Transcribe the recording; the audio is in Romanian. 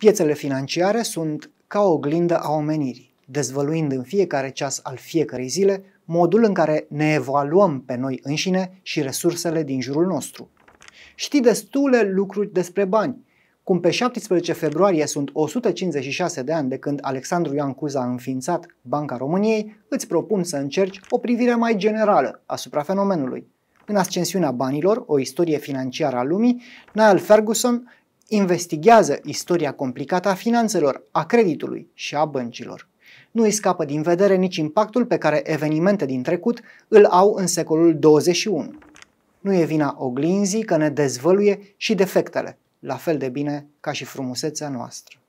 Piețele financiare sunt ca o oglindă a omenirii, dezvăluind în fiecare ceas al fiecărei zile modul în care ne evaluăm pe noi înșine și resursele din jurul nostru. Știi destule lucruri despre bani. Cum pe 17 februarie sunt 156 de ani de când Alexandru Ioan Cuza a înființat Banca României, îți propun să încerci o privire mai generală asupra fenomenului. În Ascensiunea Banilor, o istorie financiară a lumii, Niall Ferguson investigează istoria complicată a finanțelor, a creditului și a băncilor. Nu îi scapă din vedere nici impactul pe care evenimente din trecut îl au în secolul 21. Nu e vina oglinzii că ne dezvăluie și defectele, la fel de bine ca și frumusețea noastră.